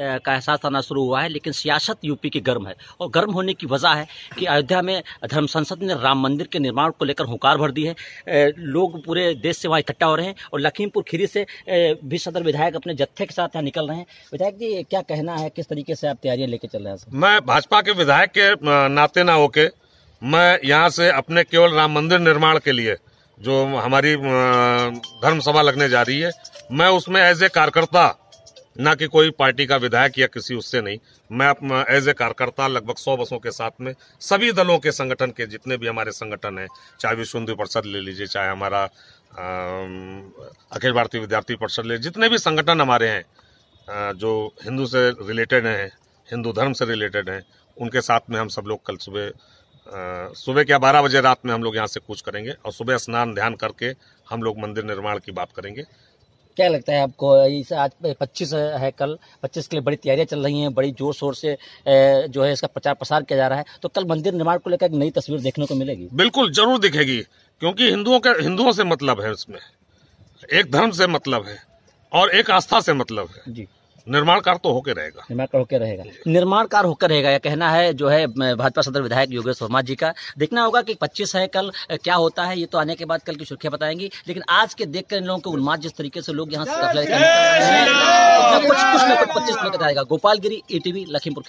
का एहसास आना शुरू हुआ है लेकिन सियासत यूपी की गर्म है और गर्म होने की वजह है कि अयोध्या में धर्म संसद ने राम मंदिर के निर्माण को लेकर हुकार भर दी है लोग पूरे देश से वहाँ इकट्ठा हो रहे हैं और लखीमपुर खीरी से भी सदर विधायक अपने जत्थे के साथ यहाँ निकल रहे हैं विधायक जी क्या कहना है किस तरीके से आप तैयारियाँ लेके चल रहे हैं मैं भाजपा के विधायक के नाते ना होके मैं यहाँ से अपने केवल राम मंदिर निर्माण के लिए जो हमारी धर्म सभा लगने जा रही है मैं उसमें एज ए कार्यकर्ता ना कि कोई पार्टी का विधायक या किसी उससे नहीं मैं एज ए कार्यकर्ता लगभग सौ बसों के साथ में सभी दलों के संगठन के जितने भी हमारे संगठन हैं चाहे विश्व हिंदू परिषद ले लीजिए चाहे हमारा अखिल भारतीय विद्यार्थी परिषद ले जितने भी संगठन हमारे हैं जो हिंदू से रिलेटेड हैं हिंदू धर्म से रिलेटेड हैं उनके साथ में हम सब लोग कल सुबह सुबह क्या बारह बजे रात में हम लोग यहाँ से कूच करेंगे और सुबह स्नान ध्यान करके हम लोग मंदिर निर्माण की बात करेंगे क्या लगता है आपको इस आज पच्चीस है कल पच्चीस के लिए बड़ी तैयारियां चल रही हैं बड़ी जोर शोर से जो है इसका प्रचार प्रसार किया जा रहा है तो कल मंदिर निर्माण को लेकर एक नई तस्वीर देखने को मिलेगी बिल्कुल जरूर दिखेगी क्योंकि हिंदुओं का हिंदुओं से मतलब है उसमें एक धर्म से मतलब है और एक आस्था से मतलब है जी निर्माण कार्य तो होकर रहेगा निर्माण कार्य होकर रहेगा निर्माण कार्य होकर रहेगा यह कहना है जो है भाजपा सदर विधायक योगेश शर्मा जी का देखना होगा कि 25 है कल क्या होता है ये तो आने के बाद कल की सुर्खियां बताएंगी लेकिन आज के देखकर इन लोगों को उन्माद जिस तरीके से लोग यहाँ से कुछ न कुछ पच्चीस में बताएगा गोपालगिरी ए लखीमपुर